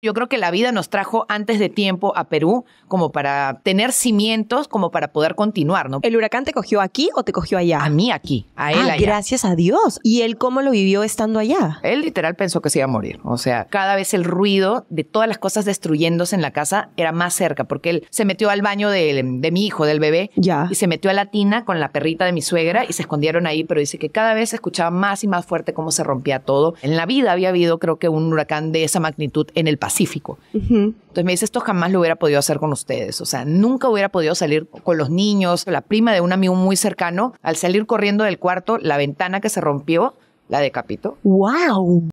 Yo creo que la vida nos trajo antes de tiempo a Perú como para tener cimientos, como para poder continuar, ¿no? ¿El huracán te cogió aquí o te cogió allá? A mí aquí, a él ah, allá. Gracias a Dios. ¿Y él cómo lo vivió estando allá? Él literal pensó que se iba a morir. O sea, cada vez el ruido de todas las cosas destruyéndose en la casa era más cerca, porque él se metió al baño de, mi hijo, del bebé, ya. y se metió a la tina con la perrita de mi suegra y se escondieron ahí, pero dice que cada vez se escuchaba más y más fuerte cómo se rompía todo. En la vida había habido, creo que, un huracán de esa magnitud en el pasado Pacífico. Entonces me dice, esto jamás lo hubiera podido hacer con ustedes. O sea, nunca hubiera podido salir con los niños. La prima de un amigo muy cercano, al salir corriendo del cuarto, la ventana que se rompió, la decapitó. ¡Wow!